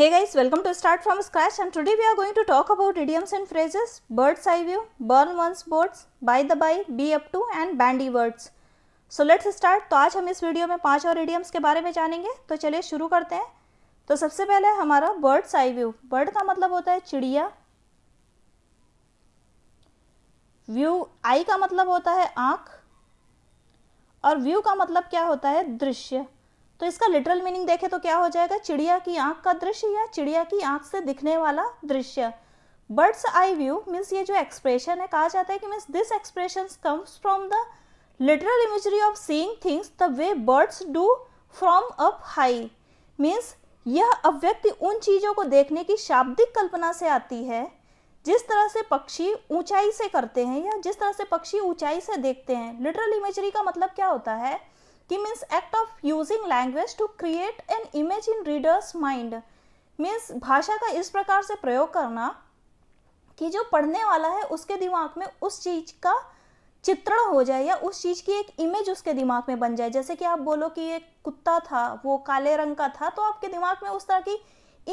Hey guys, welcome to Start From Scratch and today we are going to talk about idioms and phrases, bird's eye view, burn one's boards, by the by, be up to and bandy words. So let's start तो आज हम इस video में पांच और idioms के बारे में जानेंगे तो चलिए शुरू करते हैं तो सबसे पहले हमारा बर्ड्स आई व्यू बर्ड का मतलब होता है चिड़िया व्यू आई का मतलब होता है आंख और व्यू का मतलब क्या होता है दृश्य तो इसका लिटरल मीनिंग देखे तो क्या हो जाएगा चिड़िया की आंख का दृश्य या चिड़िया की आंख से दिखने वाला दृश्य बर्ड्स आई व्यू मीन्स ये जो एक्सप्रेशन है कहा जाता है कि means this expression comes from the literal imagery of seeing things the way birds do from up high means यह अव्यक्ति उन चीज़ों को देखने की शाब्दिक कल्पना से आती है जिस तरह से पक्षी ऊंचाई से करते हैं या जिस तरह से पक्षी ऊंचाई से देखते हैं लिटरल इमेजरी का मतलब क्या होता है कि means act of using language to create an image in reader's mind means भाषा का इस प्रकार से प्रयोग करना कि जो पढ़ने वाला है उसके दिमाग में उस चीज़ का चित्रण हो जाए या उस चीज़ की एक इमेज उसके दिमाग में बन जाए जैसे कि आप बोलो कि ये कुत्ता था वो काले रंग का था तो आपके दिमाग में उस तरह की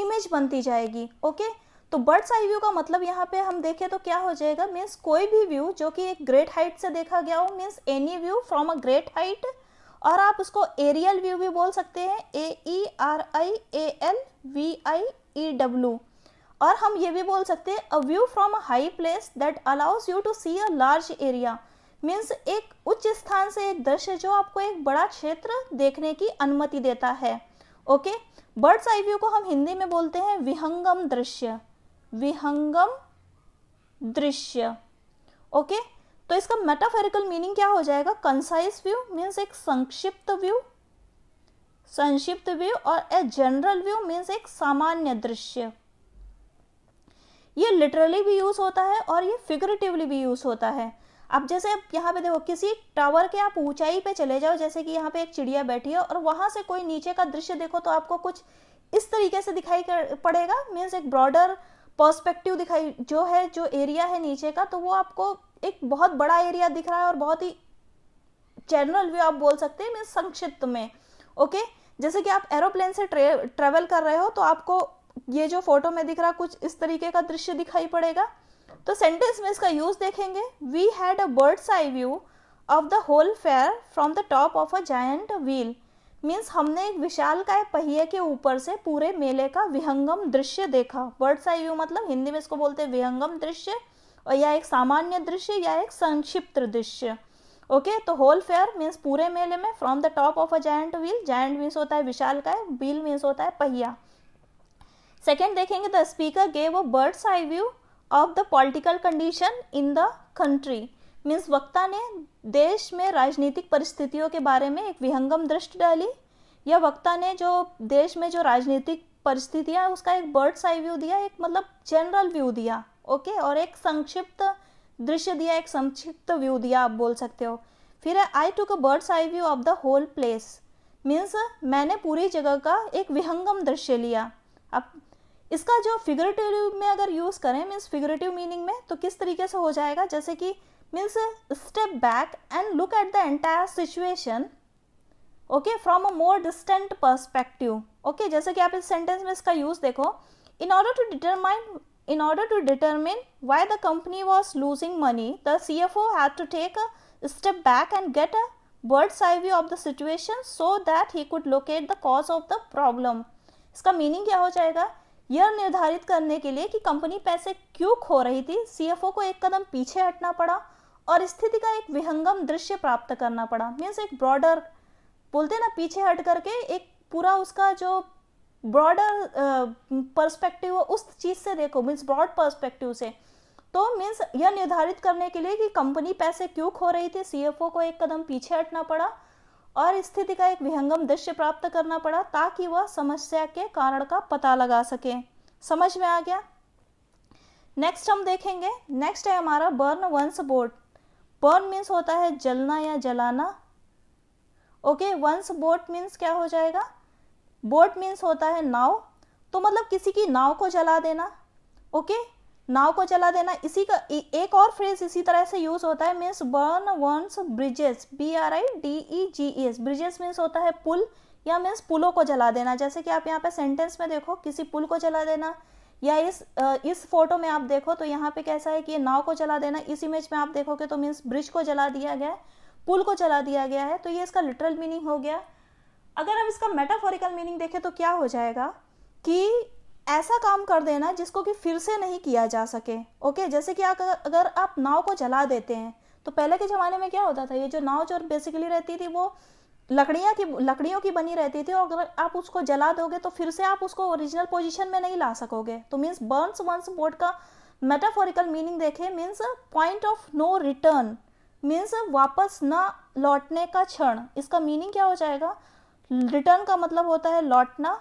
इमेज बनती जाएगी ओके तो बर्ड्स आई व्यू का मतलब यहाँ पे हम देखें तो क्या हो जाएगा मीन्स कोई भी व्यू जो कि एक ग्रेट हाइट से देखा गया हो means any view from a great height और आप उसको एरियल व्यू भी बोल सकते हैं A E R I A L V I E W और हम ये भी बोल सकते हैं a view from a high place that allows you to see a large area means एक उच्च स्थान से एक दृश्य जो आपको एक बड़ा क्षेत्र देखने की अनुमति देता है ओके बर्ड्स आई व्यू को हम हिंदी में बोलते हैं विहंगम दृश्य विहंगम दृश्य ओके okay? तो इसका मेटाफेरिकल मीनिंग क्या हो जाएगा कंसाइज व्यू मीन्स एक संक्षिप्त व्यू संक्षिप्त व्यू और ए जनरल व्यू मीन्स एक सामान्य दृश्य ये लिटरली भी यूज होता है और ये फिगरेटिवली भी यूज होता है अब जैसे अब यहाँ पे देखो किसी टावर के आप ऊंचाई पे चले जाओ जैसे कि यहाँ पे एक चिड़िया बैठी है और वहां से कोई नीचे का दृश्य देखो तो आपको कुछ इस तरीके से दिखाई पड़ेगा मीन्स एक ब्रॉडर पर्सपेक्टिव दिखाई जो है जो एरिया है नीचे का तो वो आपको एक बहुत बड़ा एरिया दिख रहा है और बहुत ही जनरल व्यू आप बोल सकते हैं मीन्स संक्षिप्त में ओके जैसे कि आप एरोप्लेन से ट्रेवल कर रहे हो तो आपको ये जो फोटो में दिख रहा कुछ इस तरीके का दृश्य दिखाई पड़ेगा तो सेंटेंस में इसका यूज देखेंगे we had a bird's eye view of the whole fair from the top of a giant wheel means हमने एक विशाल का पहिए के ऊपर से पूरे मेले का विहंगम दृश्य देखा बर्ड्स आई व्यू मतलब हिंदी में इसको बोलते हैं विहंगम दृश्य और या एक सामान्य दृश्य या एक संक्षिप्त दृश्य ओके तो होल फेयर मीन्स पूरे मेले में from the top of a giant wheel giant means होता है विशाल का व्हील मीन्स होता है पहिया सेकेंड देखेंगे the speaker gave a bird's eye view of the political condition in the country means वक्ता ने देश में राजनीतिक परिस्थितियों के बारे में एक विहंगम दृष्टि डाली या वक्ता ने जो देश में जो राजनीतिक परिस्थितियाँ उसका एक बर्ड्स आई व्यू दिया एक मतलब जनरल व्यू दिया ओके और एक संक्षिप्त दृश्य दिया एक संक्षिप्त व्यू दिया आप बोल सकते हो फिर है I took a bird's eye view of the whole place means मैंने पूरी जगह का एक विहंगम दृश्य लिया अब इसका जो फिगरेटिव में अगर यूज़ करें मीन्स फिगरेटिव मीनिंग में तो किस तरीके से हो जाएगा जैसे कि means step back and look at the entire situation okay from a more distant perspective okay जैसे कि आप इस सेंटेंस में इसका यूज़ देखो in order to determine In order to determine why the company was losing money, the CFO had to take a step back and get a bird's eye view of the situation so that he could locate the cause of the problem. इसका meaning क्या हो जाएगा यह निर्धारित करने के लिए कि कंपनी पैसे क्यों खो रही थी सीएफओ को एक कदम पीछे हटना पड़ा और स्थिति का एक विहंगम दृश्य प्राप्त करना पड़ा मीन्स एक ब्रॉडर बोलते ना पीछे हट करके एक पूरा उसका जो ब्रॉडर पर्सपेक्टिव uh, उस चीज़ से देखो मीन्स ब्रॉड पर्सपेक्टिव से तो मीन्स यह निर्धारित करने के लिए कि कंपनी पैसे क्यों खो रही थी सीएफओ को एक कदम पीछे हटना पड़ा और स्थिति का एक विहंगम दृश्य प्राप्त करना पड़ा ताकि वह समस्या के कारण का पता लगा सके समझ में आ गया नेक्स्ट हम देखेंगे नेक्स्ट है हमारा burn one's board burn means होता है जलना या जलाना ओके वंस बोट मीन्स क्या हो जाएगा बोट मीन्स होता है नाव तो मतलब किसी की नाव को जला देना ओके नाव को जला देना इसी का एक और फ्रेज इसी तरह से यूज होता है means burn burns bridges B R I D G E S bridges means होता है पुल या मीन्स पुलों को जला देना जैसे कि आप यहाँ पे सेंटेंस में देखो किसी पुल को जला देना या इस इस फोटो में आप देखो तो यहाँ पे कैसा है कि ये नाव को जला देना इस इमेज में आप देखोगे तो मीन्स ब्रिज को जला दिया गया है पुल को जला दिया गया है तो ये इसका लिटरल मीनिंग हो गया अगर हम इसका मेटाफोरिकल मीनिंग देखें तो क्या हो जाएगा कि ऐसा काम कर देना जिसको कि फिर से नहीं किया जा सके ओके जैसे कि अगर आप नाव को जला देते हैं तो पहले के ज़माने में क्या होता था ये जो नाव जो बेसिकली रहती थी वो लकड़ियाँ की लकड़ियों की बनी रहती थी और अगर आप उसको जला दोगे तो फिर से आप उसको ओरिजिनल पोजिशन में नहीं ला सकोगे तो मीन्स बर्न्स वंस बोर्ड का मेटाफोरिकल मीनिंग देखें means point of no return means वापस ना लौटने का क्षण इसका मीनिंग क्या हो जाएगा रिटर्न का मतलब होता है लौटना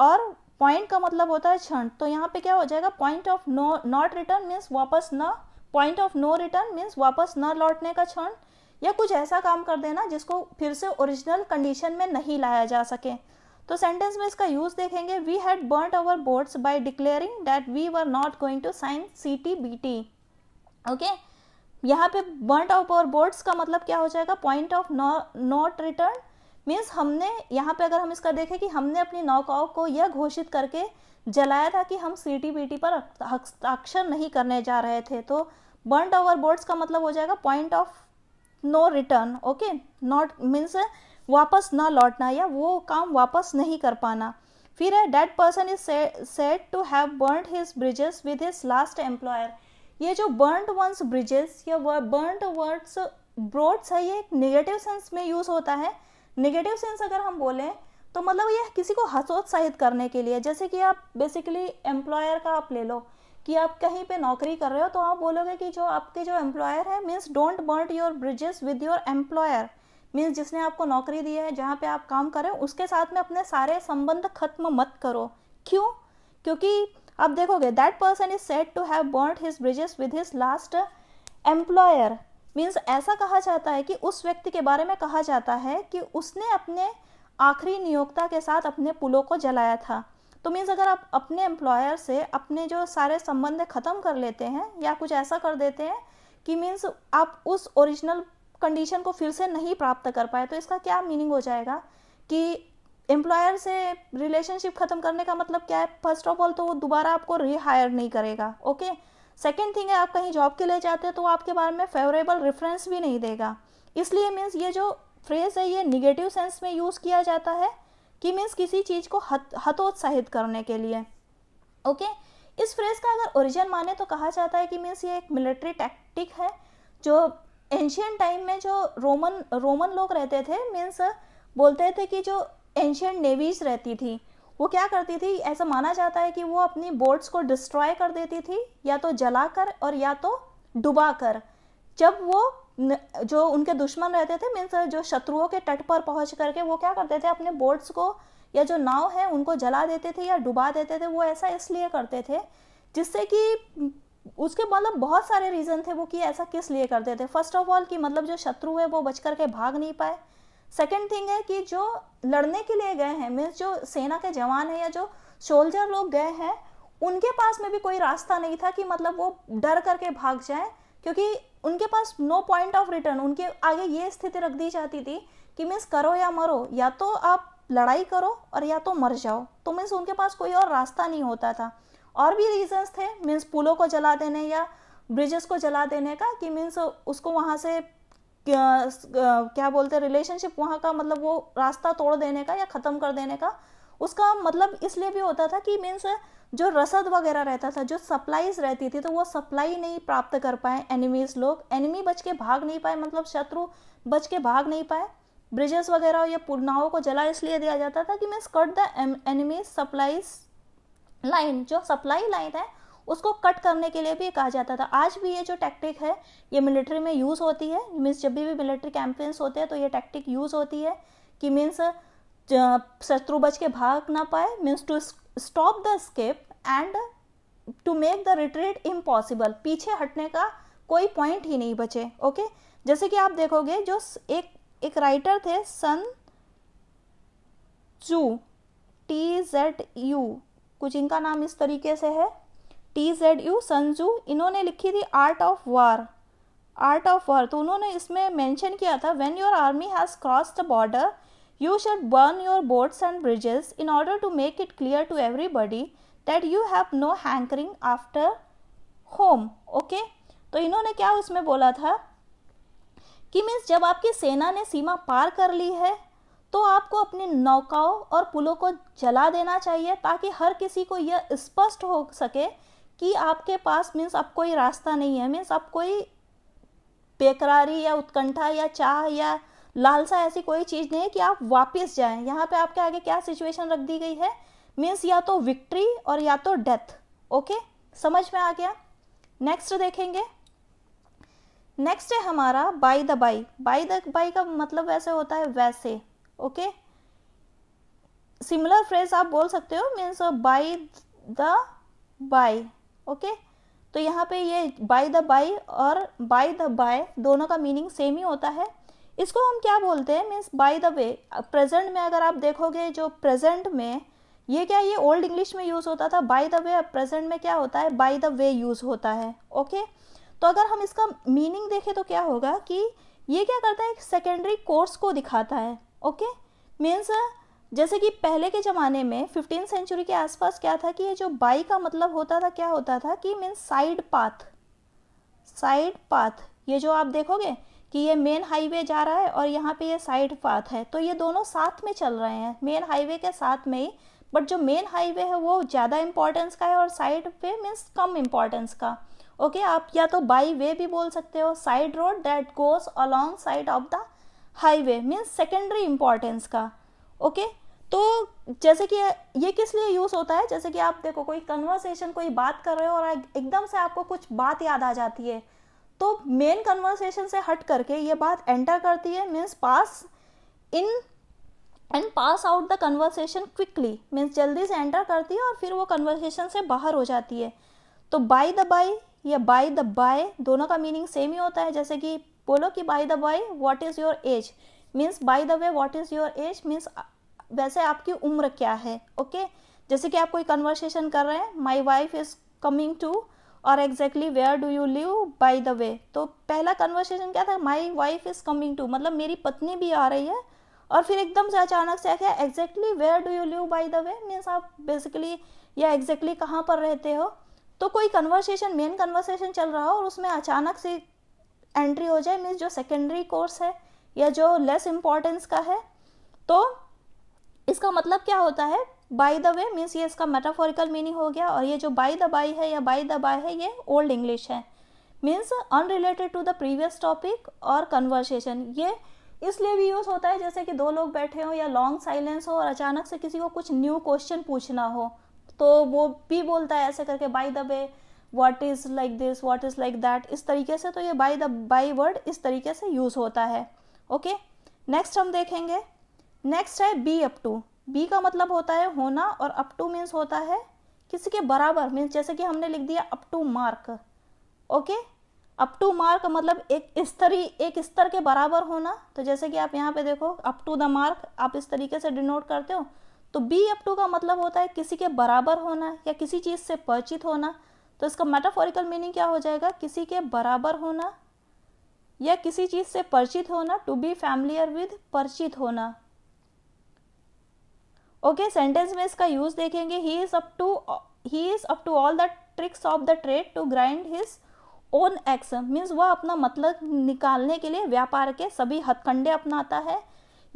और पॉइंट का मतलब होता है क्षण तो यहाँ पे क्या हो जाएगा point of no not return means वापस न point of no return means वापस न लौटने का क्षण या कुछ ऐसा काम कर देना जिसको फिर से ओरिजिनल कंडीशन में नहीं लाया जा सके तो सेंटेंस में इसका यूज देखेंगे we had burn our boards by declaring that we were not going to sign C T B T okay यहाँ पे बर्न ऑफ अवर बोर्ड्स का मतलब क्या हो जाएगा point of not return means हमने यहाँ पे अगर हम इसका देखें कि हमने अपनी नौकाओं को यह घोषित करके जलाया था कि हम सी टी बी टी पर हस्ताक्षर नहीं करने जा रहे थे तो बर्न ओवर बोर्ड्स का मतलब हो जाएगा point of no return okay not means वापस ना लौटना या वो काम वापस नहीं कर पाना फिर है that person is set to have burned his bridges with his last employer ये जो बर्नड वंस ब्रिजेस या बर्नड वर्ड्स ब्रोड्स है ये एक निगेटिव सेंस में यूज़ होता है निगेटिव सेंस अगर हम बोलें तो मतलब यह किसी को हतोत्साहित करने के लिए जैसे कि आप बेसिकली एम्प्लॉयर का आप ले लो कि आप कहीं पे नौकरी कर रहे हो तो आप बोलोगे कि जो आपके जो एम्प्लॉयर है means don't burn your bridges with your employer means जिसने आपको नौकरी दी है जहाँ पे आप काम कर रहे हो उसके साथ में अपने सारे संबंध खत्म मत करो क्यों क्योंकि आप देखोगे that person is set to have burnt his bridges with his last employer means ऐसा कहा जाता है कि उस व्यक्ति के बारे में कहा जाता है कि उसने अपने आखिरी नियोक्ता के साथ अपने पुलों को जलाया था तो मीन्स अगर आप अपने एम्प्लॉयर से अपने जो सारे संबंध ख़त्म कर लेते हैं या कुछ ऐसा कर देते हैं कि मीन्स आप उस ओरिजिनल कंडीशन को फिर से नहीं प्राप्त कर पाए तो इसका क्या मीनिंग हो जाएगा कि एम्प्लॉयर से रिलेशनशिप ख़त्म करने का मतलब क्या है फर्स्ट ऑफ ऑल तो वो दोबारा आपको रिहायर नहीं करेगा ओके okay? सेकेंड थिंग है आप कहीं जॉब के लिए जाते हैं तो आपके बारे में फेवरेबल रेफरेंस भी नहीं देगा इसलिए मीन्स ये जो फ्रेज़ है ये निगेटिव सेंस में यूज़ किया जाता है कि मीन्स किसी चीज़ को हत हतोत्साहित करने के लिए ओके okay? इस फ्रेज़ का अगर ओरिजिन माने तो कहा जाता है कि मीन्स ये एक मिलिट्री टैक्टिक है जो एंशियन टाइम में जो रोमन रोमन लोग रहते थे मीन्स बोलते थे कि जो एंशियन नेवीज रहती थी वो क्या करती थी ऐसा माना जाता है कि वो अपनी बोट्स को डिस्ट्रॉय कर देती थी या तो जलाकर और या तो डुबाकर जब वो जो उनके दुश्मन रहते थे मीन्स जो शत्रुओं के तट पर पहुंच करके वो क्या करते थे अपने बोट्स को या जो नाव है उनको जला देते थे या डुबा देते थे वो ऐसा इसलिए करते थे जिससे कि उसके मतलब बहुत सारे रीज़न थे वो कि ऐसा किस लिए करते थे फर्स्ट ऑफ ऑल कि मतलब जो शत्रु है वो बच करके भाग नहीं पाए सेकेंड थिंग है कि जो लड़ने के लिए गए हैं मीन्स जो सेना के जवान हैं या जो सोल्जर लोग गए हैं उनके पास में भी कोई रास्ता नहीं था कि मतलब वो डर करके भाग जाए क्योंकि उनके पास नो पॉइंट ऑफ रिटर्न उनके आगे ये स्थिति रख दी जाती थी कि मीन्स करो या मरो या तो आप लड़ाई करो और या तो मर जाओ तो मीन्स उनके पास कोई और रास्ता नहीं होता था और भी रीजंस थे मीन्स पुलों को जला देने या ब्रिजेस को जला देने का कि मीन्स उसको वहाँ से क्या बोलते हैं रिलेशनशिप वहाँ का मतलब वो रास्ता तोड़ देने का या ख़त्म कर देने का उसका मतलब इसलिए भी होता था कि मीन्स जो रसद वगैरह रहता था जो सप्लाईज रहती थी तो वो सप्लाई नहीं प्राप्त कर पाए एनिमीज लोग एनिमी बच के भाग नहीं पाए मतलब शत्रु बच के भाग नहीं पाए ब्रिजेस वगैरह या पुरनाओं को जला इसलिए दिया जाता था कि means cut the enemies supplies line जो सप्लाई लाइन है उसको कट करने के लिए भी कहा जाता था आज भी ये जो टैक्टिक है ये मिलिट्री में यूज़ होती है मीन्स जब भी भी मिलिट्री कैंपेन्स होते हैं तो ये टैक्टिक यूज़ होती है कि मीन्स शत्रु बच के भाग ना पाए means to stop the escape and to make the retreat impossible पीछे हटने का कोई पॉइंट ही नहीं बचे ओके जैसे कि आप देखोगे जो एक एक राइटर थे सन चू टी जेड यू कुछ इनका नाम इस तरीके से है टी जेड यू संजू इन्होंने लिखी थी art of war art of war तो उन्होंने इसमें मेंशन किया था when your army has cross the border you should burn your boats and bridges in order to make it clear to everybody that you have no hankering after home okay तो इन्होंने क्या उसमें बोला था कि means जब आपकी सेना ने सीमा पार कर ली है तो आपको अपने नौकाओं और पुलों को जला देना चाहिए ताकि हर किसी को यह स्पष्ट हो सके कि आपके पास मीन्स अब कोई रास्ता नहीं है मीन्स अब कोई बेकरारी या उत्कंठा या चाह या लालसा ऐसी कोई चीज़ नहीं है कि आप वापस जाएं यहाँ पे आपके आगे क्या सिचुएशन रख दी गई है मीन्स या तो विक्ट्री और या तो डेथ ओके समझ में आ गया नेक्स्ट देखेंगे नेक्स्ट है हमारा by the by by the by का मतलब वैसे होता है वैसे ओके सिमिलर फ्रेज आप बोल सकते हो means by the by okay तो यहाँ पे ये बाय द बाय और बाय द बाय दोनों का मीनिंग सेम ही होता है इसको हम क्या बोलते हैं means by the way present में अगर आप देखोगे जो प्रेजेंट में ये क्या ये ओल्ड इंग्लिश में यूज़ होता था बाय द वे अब प्रेजेंट में क्या होता है बाय द वे यूज़ होता है ओके तो अगर हम इसका मीनिंग देखें तो क्या होगा कि ये क्या करता है एक सेकेंडरी कोर्स को दिखाता है ओके मीन्स जैसे कि पहले के ज़माने में फिफ्टीन सेंचुरी के आसपास क्या था कि ये जो बाई का मतलब होता था क्या होता था कि mean side path side path ये जो आप देखोगे कि ये मेन हाईवे जा रहा है और यहाँ पे ये साइड पाथ है तो ये दोनों साथ में चल रहे हैं मेन हाईवे के साथ में ही बट जो मेन हाईवे है वो ज़्यादा इम्पोर्टेंस का है और साइड वे मीन्स कम इम्पोर्टेंस का ओके आप या तो बाई वे भी बोल सकते हो side road that goes along side of the highway means secondary importance का ओके तो जैसे कि ये किस लिए यूज़ होता है जैसे कि आप देखो कोई कन्वर्सेशन कोई बात कर रहे हो और एकदम से आपको कुछ बात याद आ जाती है तो मेन कन्वर्सेशन से हट करके ये बात एंटर करती है means pass in and pass out the conversation quickly means जल्दी से एंटर करती है और फिर वो कन्वर्सेशन से बाहर हो जाती है तो बाय द बाय या बाय द बाय दोनों का मीनिंग सेम ही होता है जैसे कि बोलो कि by the by what is your age means by the way what is your age means वैसे आपकी उम्र क्या है ओके okay? जैसे कि आप कोई कन्वर्सेशन कर रहे हैं my wife is coming to और exactly where do you live by the way तो पहला कन्वर्सेशन क्या था my wife is coming to मतलब मेरी पत्नी भी आ रही है और फिर एकदम से अचानक से क्या exactly where do you live by the way means आप बेसिकली या एग्जैक्टली exactly कहाँ पर रहते हो तो कोई कन्वर्सेशन मेन कन्वर्सेशन चल रहा हो और उसमें अचानक से एंट्री हो जाए मीन्स जो सेकेंडरी कोर्स है या जो लेस इम्पॉर्टेंस का है तो इसका मतलब क्या होता है बाई द वे मीन्स ये इसका मेटाफोरिकल मीनिंग हो गया और ये जो बाई द बाई है या बाई द बाई है ये ओल्ड इंग्लिश है means unrelated to the previous topic और कन्वर्सेशन ये इसलिए भी यूज़ होता है जैसे कि दो लोग बैठे हो या लॉन्ग साइलेंस हो और अचानक से किसी को कुछ न्यू क्वेश्चन पूछना हो तो वो भी बोलता है ऐसे करके by the way what is like this what is like that इस तरीके से तो ये बाई द बाई वर्ड इस तरीके से यूज़ होता है ओके नेक्स्ट हम देखेंगे नेक्स्ट है बी अप टू बी का मतलब होता है होना और अप टू मीन्स होता है किसी के बराबर मीन्स जैसे कि हमने लिख दिया up to mark okay up to mark मतलब एक स्तरी एक स्तर के बराबर होना तो जैसे कि आप यहाँ पे देखो अप टू द मार्क आप इस तरीके से डिनोट करते हो तो बी अप टू का मतलब होता है किसी के बराबर होना या किसी चीज़ से परिचित होना तो इसका मेटाफोरिकल मीनिंग क्या हो जाएगा किसी के बराबर होना या किसी चीज से परिचित होना टू बी फैमिलियर विद परिचित होना ओके okay, सेंटेंस में इसका यूज देखेंगे he is up to he is up to all the tricks of the trade to grind his own axe means वह अपना मतलब निकालने के लिए व्यापार के सभी हथकंडे अपनाता है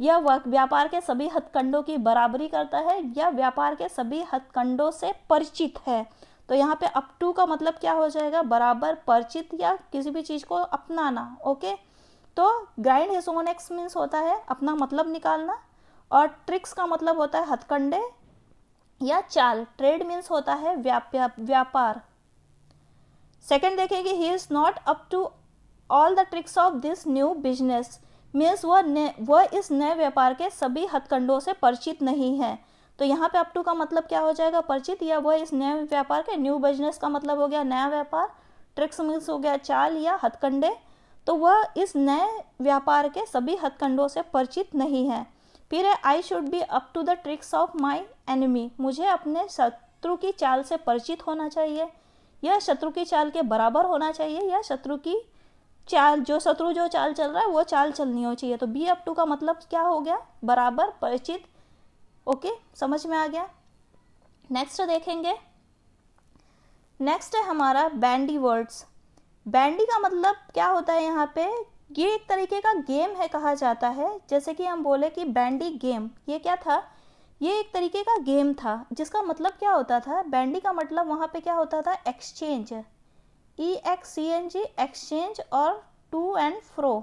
या व्यापार के सभी हथकंडों की बराबरी करता है या व्यापार के सभी हथकंडों से परिचित है तो यहाँ पे अप टू का मतलब क्या हो जाएगा बराबर परिचित या किसी भी चीज़ को अपनाना ओके तो grind his own axe means होता है अपना मतलब निकालना और ट्रिक्स का मतलब होता है हथकंडे या चाल ट्रेड मीन्स होता है व्याप्या व्यापार सेकेंड देखेंगे he is not up to all the tricks of this new business means वह वह इस नए व्यापार के सभी हथकंडों से परिचित नहीं है तो यहाँ पे अप टू का मतलब क्या हो जाएगा परिचित या वह इस नए व्यापार के न्यू बिजनेस का मतलब हो गया नया व्यापार ट्रिक्स मिल्स हो गया चाल या हथकंडे तो वह इस नए व्यापार के सभी हथकंडों से परिचित नहीं है फिर है I should be up to the tricks of my enemy मुझे अपने शत्रु की चाल से परिचित होना चाहिए यह शत्रु की चाल के बराबर होना चाहिए या शत्रु की चाल जो शत्रु जो चाल चल रहा है वो चाल चलनी हो चाहिए तो बी अप टू का मतलब क्या हो गया बराबर परिचित ओके समझ में आ गया नेक्स्ट देखेंगे नेक्स्ट है हमारा बैंडी वर्ड्स बैंडी का मतलब क्या होता है यहाँ पे ये एक तरीके का गेम है कहा जाता है जैसे कि हम बोले कि बैंडी गेम ये क्या था ये एक तरीके का गेम था जिसका मतलब क्या होता था बैंडी का मतलब वहाँ पे क्या होता था exchange E X C N G exchange और to and fro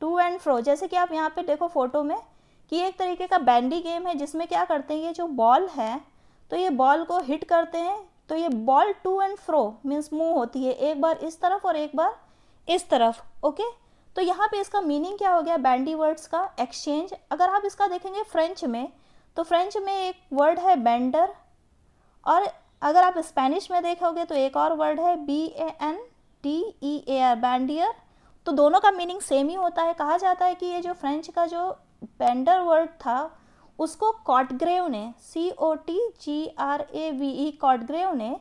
to and fro जैसे कि आप यहाँ पे देखो फोटो में कि एक तरीके का बैंडी गेम है जिसमें क्या करते हैं ये जो बॉल है तो ये बॉल को हिट करते हैं तो ये ball to and fro means move होती है एक बार इस तरफ और एक बार इस तरफ ओके तो यहाँ पे इसका मीनिंग क्या हो गया बैंडी वर्ड्स का एक्सचेंज अगर आप इसका देखेंगे फ्रेंच में तो फ्रेंच में एक वर्ड है बैंडर और अगर आप स्पेनिश में देखोगे तो एक और वर्ड है B A N T E A R bandier तो दोनों का मीनिंग सेम ही होता है कहा जाता है कि ये जो फ्रेंच का जो बेंडर वर्ड था उसको कॉटग्रेव ने C O T G R A V E Cotgrave ने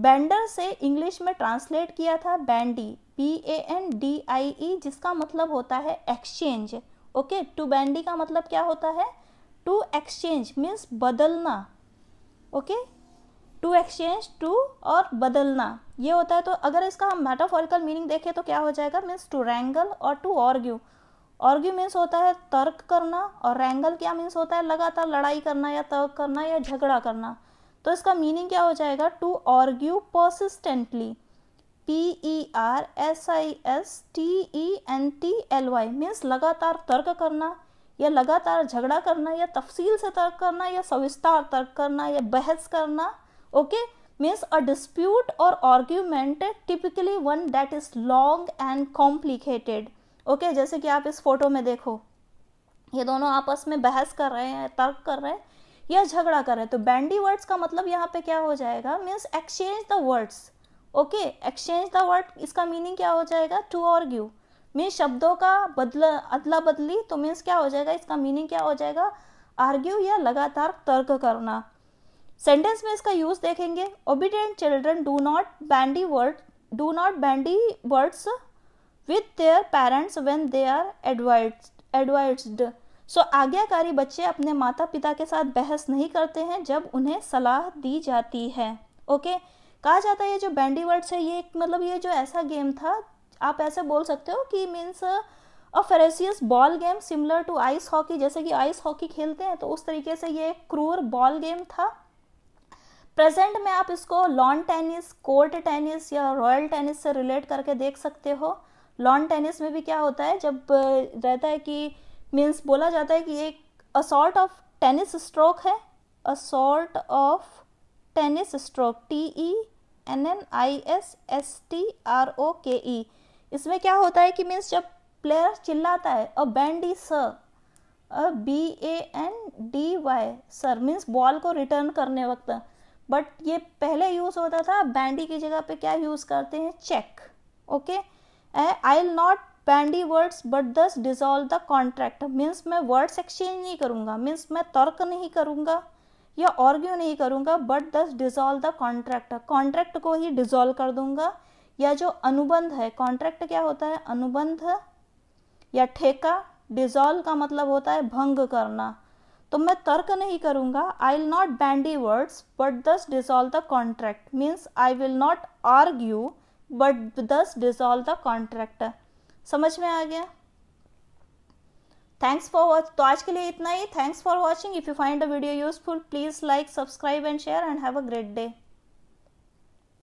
बेंडर से इंग्लिश में ट्रांसलेट किया था bandy B A N D I E जिसका मतलब होता है एक्सचेंज ओके टू बैंडी का मतलब क्या होता है टू एक्सचेंज मीन्स बदलना ओके टू एक्सचेंज टू और बदलना ये होता है तो अगर इसका हम मेटाफॉरिकल मीनिंग देखें तो क्या हो जाएगा मीन्स टू रैंगल और टू ऑर्ग्यू ऑर्ग्यू मीन्स होता है तर्क करना और रैंगल क्या मीन्स होता है लगातार लड़ाई करना या तर्क करना या झगड़ा करना तो इसका मीनिंग क्या हो जाएगा to argue persistently P E R S I S T E N T L Y means लगातार तर्क करना या लगातार झगड़ा करना या तफसील से तर्क करना या सविस्तार तर्क करना या बहस करना ओके मीन्स अ डिस्प्यूट और argument typically one that is long and complicated okay जैसे कि आप इस फोटो में देखो ये दोनों आपस में बहस कर रहे हैं तर्क कर रहे हैं या झगड़ा कर रहे हैं तो बैंडी वर्ड्स का मतलब यहाँ पे क्या हो जाएगा means exchange the words okay exchange the word इसका मीनिंग क्या हो जाएगा टू आर्ग्यू मीन्स शब्दों का बदला अदला बदली तो मीन्स क्या हो जाएगा इसका मीनिंग क्या हो जाएगा आर्ग्यू या लगातार तर्क करना सेंटेंस में इसका यूज देखेंगे obedient children do not bandy word do not bandy words with their parents when they are advised so आज्ञाकारी बच्चे अपने माता पिता के साथ बहस नहीं करते हैं जब उन्हें सलाह दी जाती है ओके okay? कहा जाता है ये जो बैंडी वर्ड्स है ये एक मतलब ये जो ऐसा गेम था आप ऐसे बोल सकते हो कि means a ferocious ball game similar to ice hockey जैसे कि आइस हॉकी खेलते हैं तो उस तरीके से ये एक क्रूर बॉल गेम था प्रेजेंट में आप इसको लॉन टेनिस कोर्ट टेनिस या रॉयल टेनिस से रिलेट करके देख सकते हो लॉन टेनिस में भी क्या होता है जब रहता है कि मीन्स बोला जाता है कि एक असॉर्ट ऑफ टेनिस स्ट्रोक है a sort of tennis stroke T E N N I S S T R O K E इसमें क्या होता है कि मीन्स जब प्लेयर चिल्लाता है a bandy sir a B A N D Y sir means ball को return करने वक्त बट ये पहले यूज़ होता था बैंडी की जगह पे क्या यूज़ करते हैं check okay okay? I not bandy words but thus dissolve the contract means मैं वर्ड्स एक्सचेंज नहीं करूँगा मीन्स मैं तर्क नहीं करूँगा या ऑर्ग्यू नहीं करूँगा but thus dissolve the contract contract को ही डिजॉल्व कर दूंगा या जो अनुबंध है कॉन्ट्रैक्ट क्या होता है अनुबंध या ठेका डिजॉल्व का मतलब होता है भंग करना तो मैं तर्क नहीं करूंगा I will not bandy words but thus dissolve the contract means I will not argue but thus dissolve the contract समझ में आ गया थैंक्स फॉर वॉच तो आज के लिए इतना ही thanks for watching if you find a video useful please like subscribe and share and have a great day